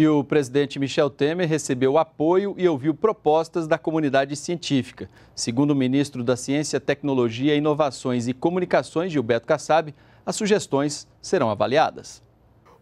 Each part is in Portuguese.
E o presidente Michel Temer recebeu apoio e ouviu propostas da comunidade científica. Segundo o ministro da Ciência, Tecnologia, Inovações e Comunicações, Gilberto Kassab, as sugestões serão avaliadas.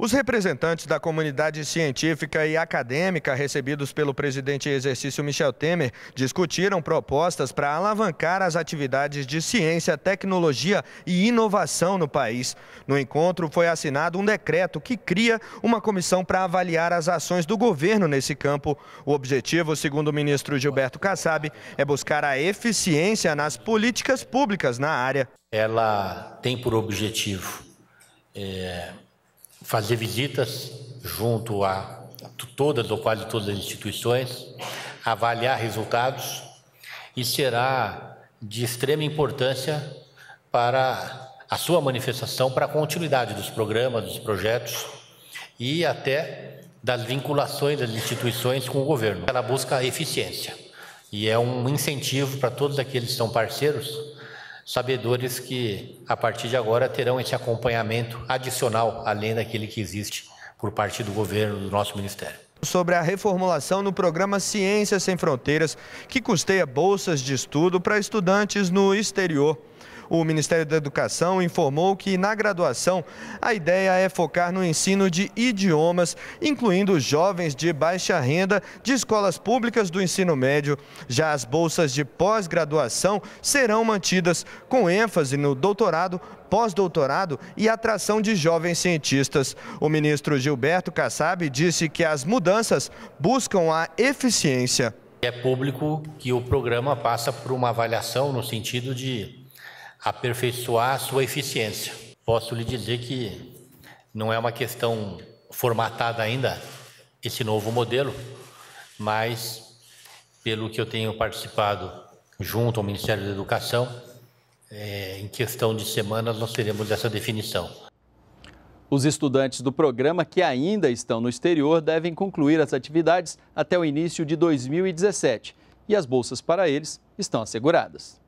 Os representantes da comunidade científica e acadêmica recebidos pelo presidente em exercício Michel Temer discutiram propostas para alavancar as atividades de ciência, tecnologia e inovação no país. No encontro foi assinado um decreto que cria uma comissão para avaliar as ações do governo nesse campo. O objetivo, segundo o ministro Gilberto Kassab, é buscar a eficiência nas políticas públicas na área. Ela tem por objetivo é fazer visitas junto a todas ou quase todas as instituições, avaliar resultados e será de extrema importância para a sua manifestação para a continuidade dos programas, dos projetos e até das vinculações das instituições com o governo. Ela busca eficiência e é um incentivo para todos aqueles que são parceiros sabedores que a partir de agora terão esse acompanhamento adicional além daquele que existe por parte do governo do nosso ministério sobre a reformulação no programa Ciências Sem Fronteiras, que custeia bolsas de estudo para estudantes no exterior o Ministério da Educação informou que na graduação a ideia é focar no ensino de idiomas, incluindo jovens de baixa renda de escolas públicas do ensino médio. Já as bolsas de pós-graduação serão mantidas com ênfase no doutorado pós-doutorado e atração de jovens cientistas. O ministro Gilberto Kassab disse que as mudanças buscam a eficiência. É público que o programa passa por uma avaliação no sentido de aperfeiçoar a sua eficiência. Posso lhe dizer que não é uma questão formatada ainda esse novo modelo, mas pelo que eu tenho participado junto ao Ministério da Educação, é, em questão de semanas nós teremos essa definição. Os estudantes do programa que ainda estão no exterior devem concluir as atividades até o início de 2017 e as bolsas para eles estão asseguradas.